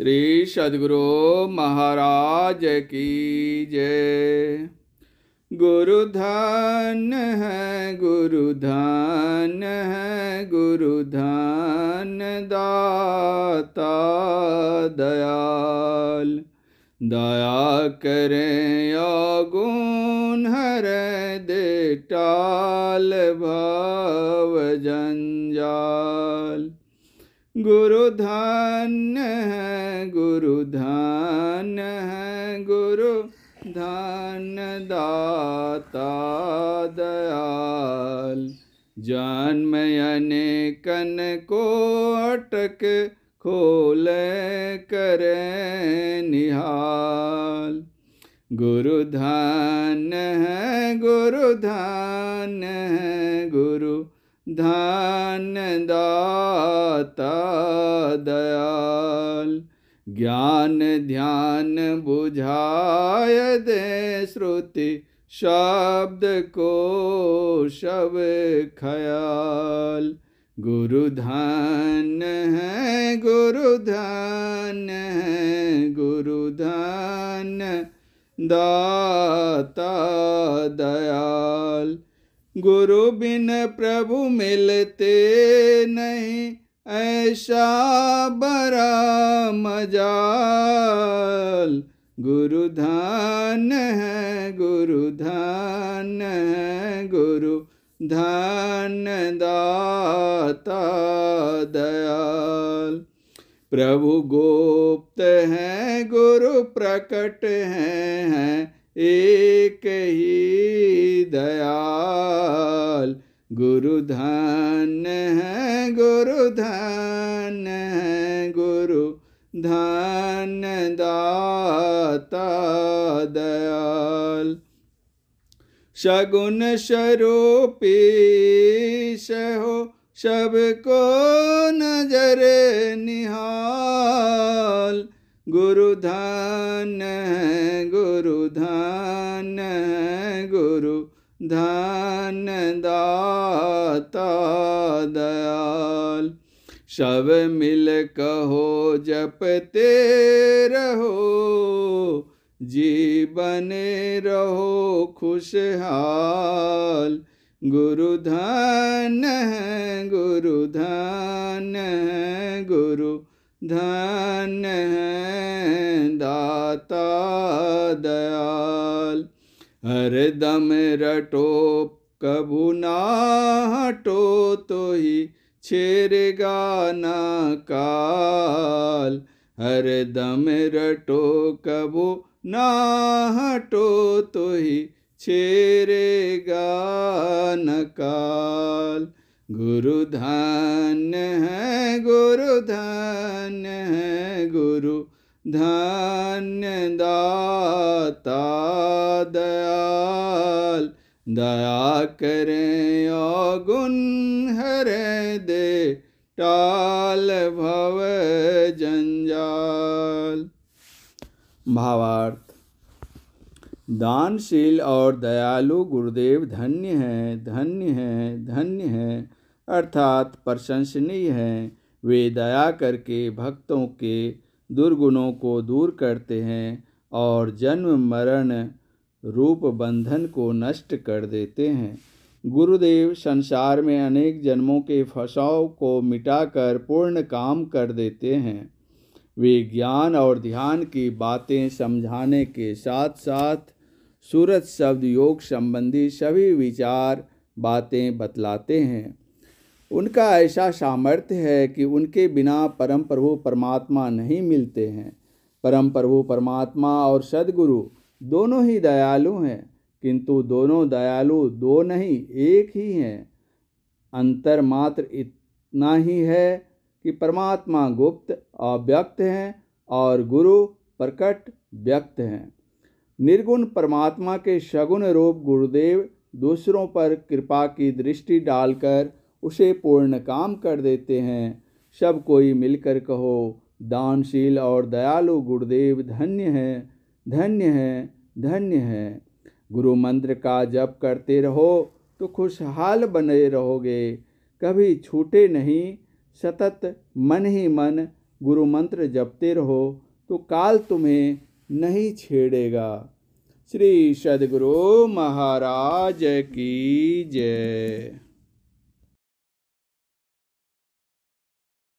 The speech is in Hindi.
श्री सदगुरु महाराज की जय गुरुधन है गुरु धन है धन दाता दयाल दया करें गुण हर दे टाल भाव जंजाल गुरुधन है गुरुधन है गुरु धन दाता दयाल जन्म कन को अटक खोले करे निहाल गुरुधन है गुरुधन है गुरु धन दाता दयाल ज्ञान ध्यान बुझाय दे श्रुति शब्द को शब गुरु गुरुधन है गुरुधन है गुरुधन दाता दयाल गुरु बिन प्रभु मिलते नहीं ऐसा बरा मजाल गुरु धान है गुरु धान है गुरु धन दाता दयाल प्रभु गोप्त है गुरु प्रकट है, है एक ही दयाल गुरुधन है गुरुधन है गुरु धन दाता दयाल शगुन स्वरूपेश हो सबको नजर निहाल गुरुधन गुरुधन गुरु धन दाता दयाल सब मिल कहो जपते रहो जीवन रहो खुशहाल गुरुधन धन गुरु धन है दाता दयाल हर दम रटो कबू ना हटो तो ही छेर गाना काल हर दम रटो कबू ना हटो तो ही छेरेगा गाना काल गुरु गुरुधन है धन है गुरु धन दाता दयाल दया करें गुण हर दे टाल भव जंजाल भावार्थ दानशील और दयालु गुरुदेव धन्य हैं धन्य हैं धन्य हैं अर्थात प्रशंसनीय हैं वे दया करके भक्तों के दुर्गुणों को दूर करते हैं और जन्म मरण रूप बंधन को नष्ट कर देते हैं गुरुदेव संसार में अनेक जन्मों के फसाव को मिटाकर पूर्ण काम कर देते हैं वे ज्ञान और ध्यान की बातें समझाने के साथ साथ सूरत शब्द योग संबंधी सभी विचार बातें बतलाते हैं उनका ऐसा सामर्थ्य है कि उनके बिना परम प्रभु परमात्मा नहीं मिलते हैं परम प्रभु परमात्मा और सदगुरु दोनों ही दयालु हैं किंतु दोनों दयालु दो नहीं एक ही हैं अंतर मात्र इतना ही है कि परमात्मा गुप्त अव्यक्त हैं और गुरु प्रकट व्यक्त हैं निर्गुण परमात्मा के शगुन रूप गुरुदेव दूसरों पर कृपा की दृष्टि डालकर उसे पूर्ण काम कर देते हैं सब कोई मिलकर कहो दानशील और दयालु गुरुदेव धन्य हैं धन्य हैं धन्य हैं गुरु मंत्र का जप करते रहो तो खुशहाल बने रहोगे कभी छूटे नहीं सतत मन ही मन गुरु मंत्र जपते रहो तो काल तुम्हें नहीं छेड़ेगा श्री सदगुरु महाराज की जय